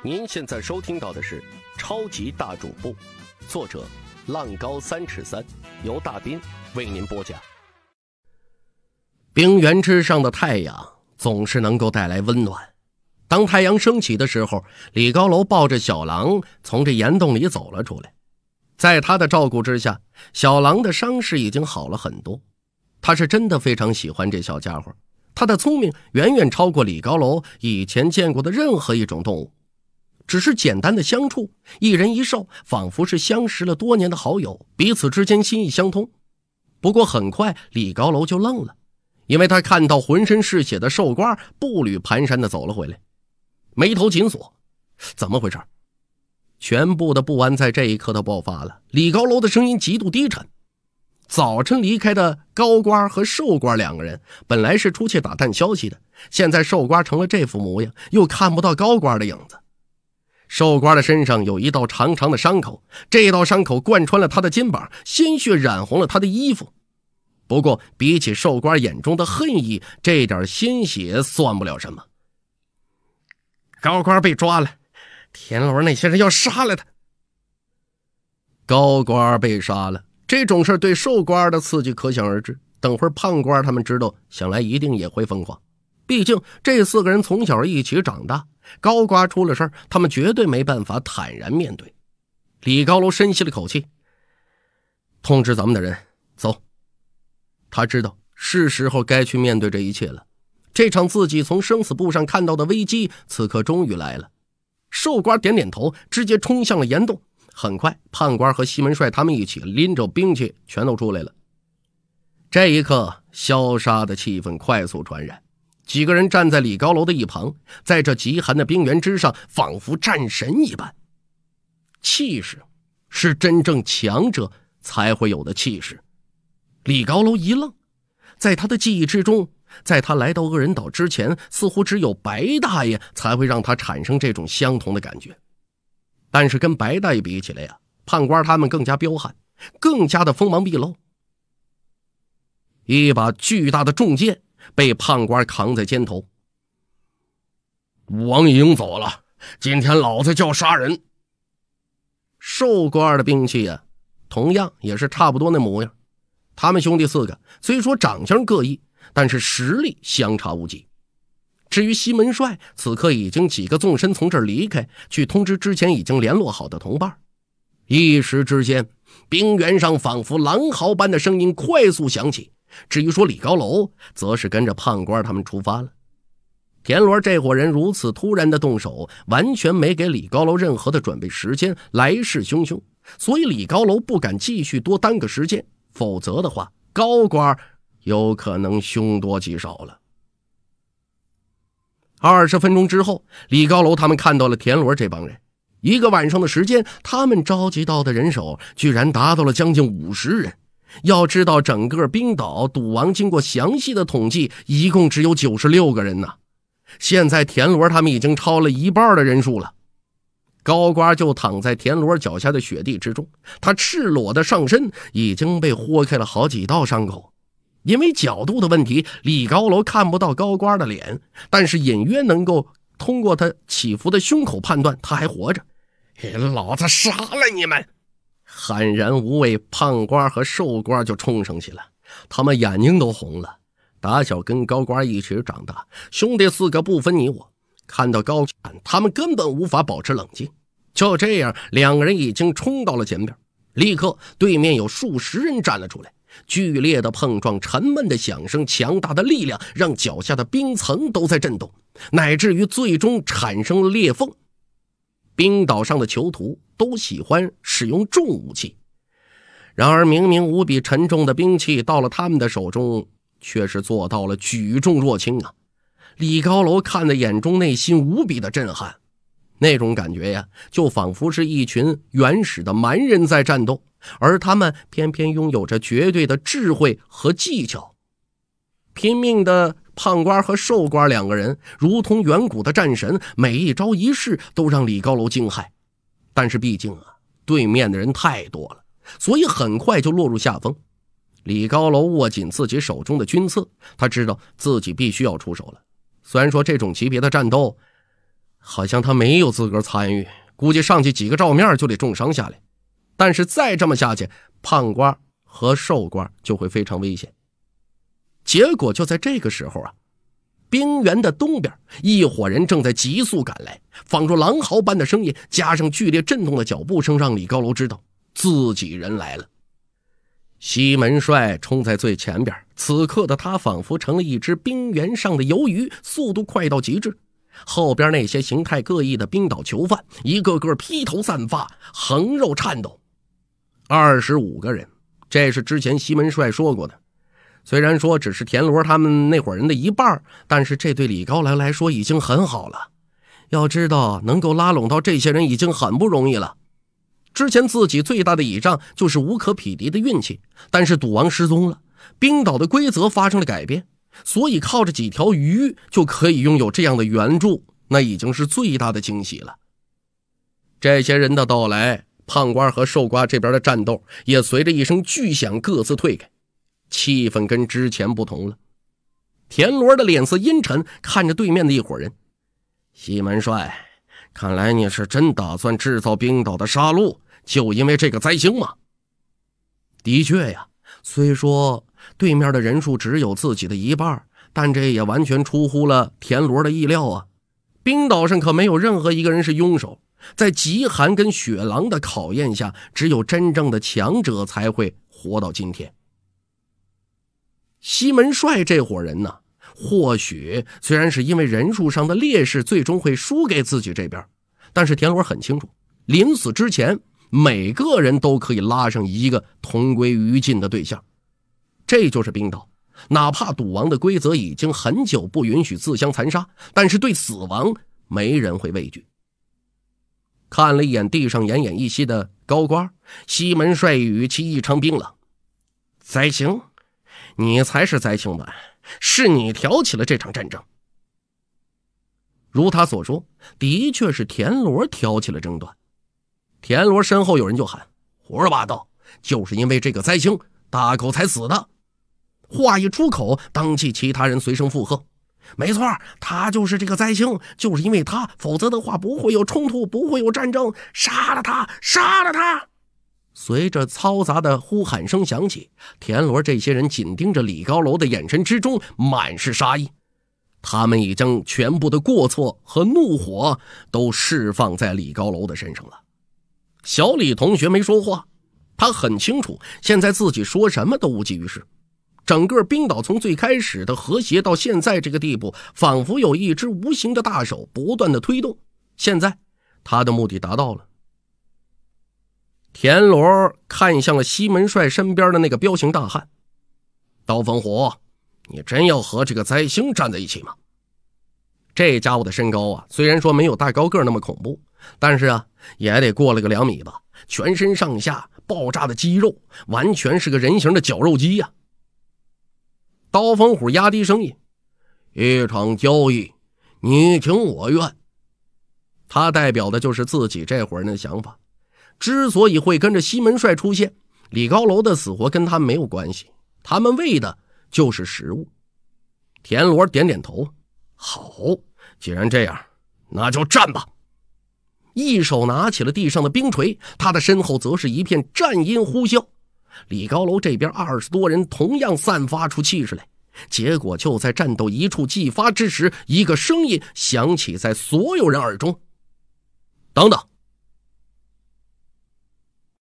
您现在收听到的是《超级大主播》，作者浪高三尺三，由大斌为您播讲。冰原之上的太阳总是能够带来温暖。当太阳升起的时候，李高楼抱着小狼从这岩洞里走了出来。在他的照顾之下，小狼的伤势已经好了很多。他是真的非常喜欢这小家伙，他的聪明远远超过李高楼以前见过的任何一种动物。只是简单的相处，一人一兽，仿佛是相识了多年的好友，彼此之间心意相通。不过很快，李高楼就愣了，因为他看到浑身是血的瘦瓜步履蹒跚的走了回来，眉头紧锁，怎么回事？全部的不安在这一刻都爆发了。李高楼的声音极度低沉。早晨离开的高官和瘦瓜两个人本来是出去打探消息的，现在瘦瓜成了这副模样，又看不到高官的影子。瘦瓜的身上有一道长长的伤口，这道伤口贯穿了他的肩膀，鲜血染红了他的衣服。不过，比起瘦瓜眼中的恨意，这点鲜血算不了什么。高官被抓了，田螺那些人要杀了他。高官被杀了，这种事对瘦瓜的刺激可想而知。等会儿胖瓜他们知道，想来一定也会疯狂。毕竟这四个人从小一起长大，高瓜出了事儿，他们绝对没办法坦然面对。李高楼深吸了口气，通知咱们的人走。他知道是时候该去面对这一切了。这场自己从生死簿上看到的危机，此刻终于来了。寿瓜点点头，直接冲向了岩洞。很快，判官和西门帅他们一起拎着兵器，全都出来了。这一刻，萧杀的气氛快速传染。几个人站在李高楼的一旁，在这极寒的冰原之上，仿佛战神一般，气势是真正强者才会有的气势。李高楼一愣，在他的记忆之中，在他来到恶人岛之前，似乎只有白大爷才会让他产生这种相同的感觉。但是跟白大爷比起来呀，判官他们更加彪悍，更加的锋芒毕露。一把巨大的重剑。被判官扛在肩头，武王已经走了。今天老子要杀人。瘦官的兵器呀，同样也是差不多那模样。他们兄弟四个虽说长相各异，但是实力相差无几。至于西门帅，此刻已经几个纵身从这儿离开，去通知之前已经联络好的同伴。一时之间，冰原上仿佛狼嚎般的声音快速响起。至于说李高楼，则是跟着判官他们出发了。田螺这伙人如此突然的动手，完全没给李高楼任何的准备时间，来势汹汹，所以李高楼不敢继续多耽搁时间，否则的话，高官有可能凶多吉少了。二十分钟之后，李高楼他们看到了田螺这帮人。一个晚上的时间，他们召集到的人手居然达到了将近五十人。要知道，整个冰岛赌王经过详细的统计，一共只有九十六个人呢。现在田螺他们已经超了一半的人数了。高瓜就躺在田螺脚下的雪地之中，他赤裸的上身已经被豁开了好几道伤口。因为角度的问题，李高楼看不到高瓜的脸，但是隐约能够通过他起伏的胸口判断他还活着。给老子杀了你们！悍然无畏，胖瓜和瘦瓜就冲上去了。他们眼睛都红了，打小跟高瓜一起长大，兄弟四个不分你我。看到高产，他们根本无法保持冷静。就这样，两个人已经冲到了前边。立刻，对面有数十人站了出来。剧烈的碰撞，沉闷的响声，强大的力量让脚下的冰层都在震动，乃至于最终产生了裂缝。冰岛上的囚徒都喜欢使用重武器，然而明明无比沉重的兵器到了他们的手中，却是做到了举重若轻啊！李高楼看在眼中，内心无比的震撼，那种感觉呀，就仿佛是一群原始的蛮人在战斗，而他们偏偏拥有着绝对的智慧和技巧，拼命的。胖瓜和瘦瓜两个人如同远古的战神，每一招一式都让李高楼惊骇。但是毕竟啊，对面的人太多了，所以很快就落入下风。李高楼握紧自己手中的军刺，他知道自己必须要出手了。虽然说这种级别的战斗，好像他没有资格参与，估计上去几个照面就得重伤下来。但是再这么下去，胖瓜和瘦瓜就会非常危险。结果就在这个时候啊，冰原的东边，一伙人正在急速赶来。仿若狼嚎般的声音，加上剧烈震动的脚步声，让李高楼知道自己人来了。西门帅冲在最前边，此刻的他仿佛成了一只冰原上的鱿鱼，速度快到极致。后边那些形态各异的冰岛囚犯，一个个披头散发，横肉颤抖。二十五个人，这是之前西门帅说过的。虽然说只是田螺他们那伙人的一半，但是这对李高来来说已经很好了。要知道，能够拉拢到这些人已经很不容易了。之前自己最大的倚仗就是无可匹敌的运气，但是赌王失踪了，冰岛的规则发生了改变，所以靠着几条鱼就可以拥有这样的援助，那已经是最大的惊喜了。这些人的到来，胖瓜和瘦瓜这边的战斗也随着一声巨响各自退开。气氛跟之前不同了，田螺的脸色阴沉，看着对面的一伙人。西门帅，看来你是真打算制造冰岛的杀戮，就因为这个灾星吗？的确呀，虽说对面的人数只有自己的一半，但这也完全出乎了田螺的意料啊。冰岛上可没有任何一个人是庸手，在极寒跟雪狼的考验下，只有真正的强者才会活到今天。西门帅这伙人呢，或许虽然是因为人数上的劣势，最终会输给自己这边，但是田螺很清楚，临死之前每个人都可以拉上一个同归于尽的对象，这就是冰岛。哪怕赌王的规则已经很久不允许自相残杀，但是对死亡没人会畏惧。看了一眼地上奄奄一息的高官，西门帅语气异常冰冷：“才行。”你才是灾星吧？是你挑起了这场战争。如他所说，的确是田螺挑起了争端。田螺身后有人就喊：“胡说八道！”就是因为这个灾星，大狗才死的。话一出口，当即其他人随声附和：“没错，他就是这个灾星，就是因为他，否则的话不会有冲突，不会有战争。杀了他，杀了他！”随着嘈杂的呼喊声响起，田螺这些人紧盯着李高楼的眼神之中满是杀意。他们已将全部的过错和怒火都释放在李高楼的身上了。小李同学没说话，他很清楚，现在自己说什么都无济于事。整个冰岛从最开始的和谐到现在这个地步，仿佛有一只无形的大手不断的推动。现在，他的目的达到了。田螺看向了西门帅身边的那个彪形大汉，刀锋虎，你真要和这个灾星站在一起吗？这家伙的身高啊，虽然说没有大高个那么恐怖，但是啊，也得过了个两米吧。全身上下爆炸的肌肉，完全是个人形的绞肉机呀。刀锋虎压低声音：“一场交易，你情我愿。”他代表的就是自己这伙人的想法。之所以会跟着西门帅出现，李高楼的死活跟他没有关系。他们为的就是食物。田螺点点头，好，既然这样，那就战吧。一手拿起了地上的冰锤，他的身后则是一片战音呼啸。李高楼这边二十多人同样散发出气势来。结果就在战斗一触即发之时，一个声音响起在所有人耳中：“等等。”